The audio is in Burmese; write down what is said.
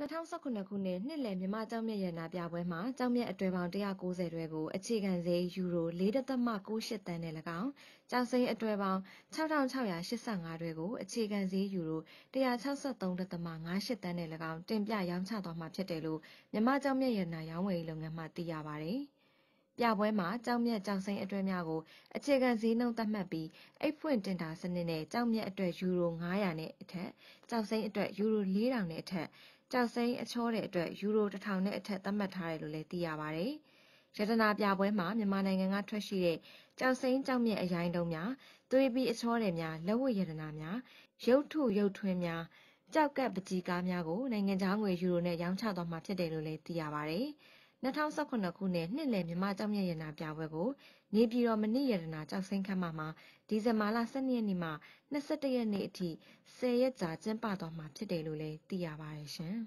2019ခုနှစ်နှစ်လည်မြမကျောင်းမြတ်ရနာပြပွဲမှာကျောင်းမြတ်အတွဲပေါင်း190တွဲကို အခြေခံဈေးယူရို4.98တန်နဲ့၎င်းကျောင်းစိမ်းအတွဲပေါင်း6685တွဲကို အခြေခံဈေးယူရို163.58တန်နဲ့၎င်းတင်ပြရောင်းချသွားမှာဖြစ်တယ်လို့မြမကျောင်းမြတ်ရနာရောင်းဝယ်လုပ်ငန်းမှသိရပါဗျ။ပြပွဲမှာကြောင်မြတ်ကြောင်စိန်အတွဲများကိုအခြေခံဈေးနှုန်းသတ်မှတ်ပြီးအိတ်ဖွင့်တင်တာစနစ်နဲ့ကြောင်မြတ်အတွက်ယူရို900နဲ့အထက်ကြောင်စိန်အတွက်ယူရို4000နဲ့အထက်ကြောက်စိမ့်အချောတဲ့အတွက်ယူရို1000နဲ့အထက်သတ်မှတ်ထားတယ်လို့လည်းသိရပါဗျ။ရတနာပြပွဲမှာမြန်မာနိုင်ငံကထွက်ရှိတဲ့ကြောက်စိမ့်ကြောက်မြက်အရိုင်းတုံးများ၊သွေးပြီးအချောတဲ့များ၊လက်ဝတ်ရတနာများ၊ရုပ်ထုရုပ်ထွင်းများကြောက်ကပ်ပကြီးကားများကိုနိုင်ငံသားငွေယူရိုနဲ့ရောင်းချသွားမှာဖြစ်တယ်လို့လည်းသိရပါဗျ။2019ခုနှစ်နှစ်လည်မြမကျောင်းမြတ်ရနာပြပွဲကိုနေပြည်တော်မနစ်ရနာကျောက်စိန်ခမ်းမမှာဒီဇင်ဘာလ12ရက်နေ့မှ21ရက်နေ့အထိ10ရက်ကြာကျင်းပသွားမှာဖြစ်တယ်လို့လည်းသိရပါတယ်ရှင်။